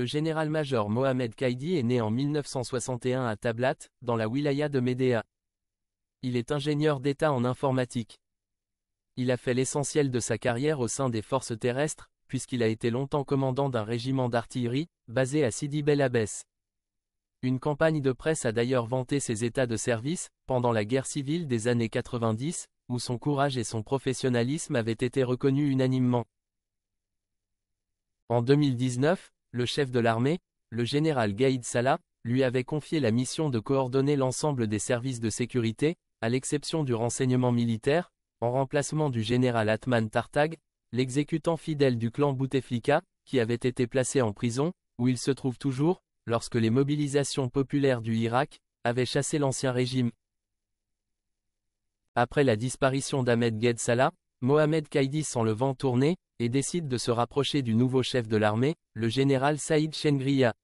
Le général-major Mohamed Kaidi est né en 1961 à Tablat, dans la wilaya de Médéa. Il est ingénieur d'État en informatique. Il a fait l'essentiel de sa carrière au sein des forces terrestres, puisqu'il a été longtemps commandant d'un régiment d'artillerie, basé à Sidi Bel Abbès. Une campagne de presse a d'ailleurs vanté ses états de service, pendant la guerre civile des années 90, où son courage et son professionnalisme avaient été reconnus unanimement. En 2019, le chef de l'armée, le général Gaïd Salah, lui avait confié la mission de coordonner l'ensemble des services de sécurité, à l'exception du renseignement militaire, en remplacement du général Atman Tartag, l'exécutant fidèle du clan Bouteflika, qui avait été placé en prison, où il se trouve toujours, lorsque les mobilisations populaires du Irak, avaient chassé l'ancien régime. Après la disparition d'Ahmed Gaïd Salah, Mohamed Kaidi sent le vent tourner, et décide de se rapprocher du nouveau chef de l'armée, le général Saïd Shengria.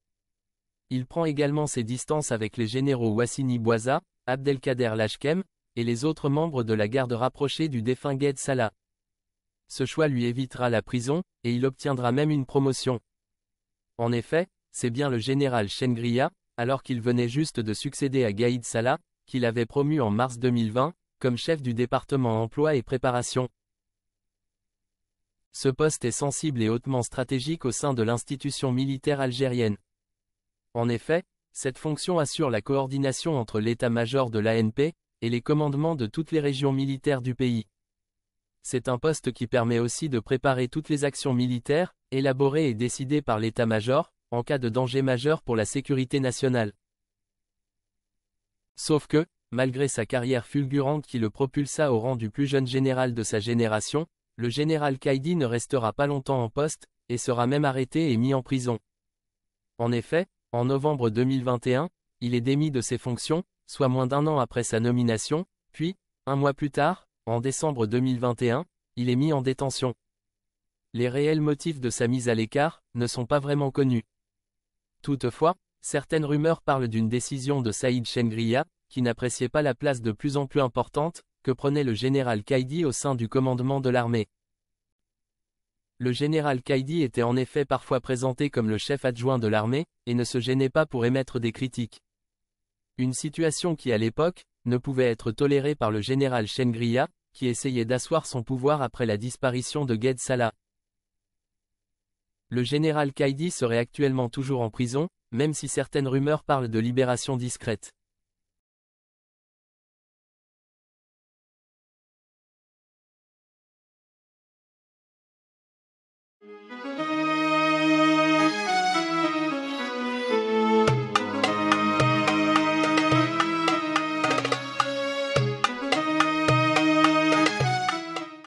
Il prend également ses distances avec les généraux Wassini Bouaza, Abdelkader Lachkem, et les autres membres de la garde rapprochée du défunt Gaid Salah. Ce choix lui évitera la prison, et il obtiendra même une promotion. En effet, c'est bien le général Chengria, alors qu'il venait juste de succéder à Gaïd Salah, qu'il avait promu en mars 2020, comme chef du département emploi et préparation, ce poste est sensible et hautement stratégique au sein de l'institution militaire algérienne. En effet, cette fonction assure la coordination entre l'état-major de l'ANP, et les commandements de toutes les régions militaires du pays. C'est un poste qui permet aussi de préparer toutes les actions militaires, élaborées et décidées par l'état-major, en cas de danger majeur pour la sécurité nationale. Sauf que, malgré sa carrière fulgurante qui le propulsa au rang du plus jeune général de sa génération, le général Kaidi ne restera pas longtemps en poste, et sera même arrêté et mis en prison. En effet, en novembre 2021, il est démis de ses fonctions, soit moins d'un an après sa nomination, puis, un mois plus tard, en décembre 2021, il est mis en détention. Les réels motifs de sa mise à l'écart ne sont pas vraiment connus. Toutefois, certaines rumeurs parlent d'une décision de Saïd Chengria, qui n'appréciait pas la place de plus en plus importante que prenait le général Kaidi au sein du commandement de l'armée. Le général Kaidi était en effet parfois présenté comme le chef adjoint de l'armée, et ne se gênait pas pour émettre des critiques. Une situation qui à l'époque, ne pouvait être tolérée par le général Chengriya, qui essayait d'asseoir son pouvoir après la disparition de Ged Salah. Le général Kaidi serait actuellement toujours en prison, même si certaines rumeurs parlent de libération discrète.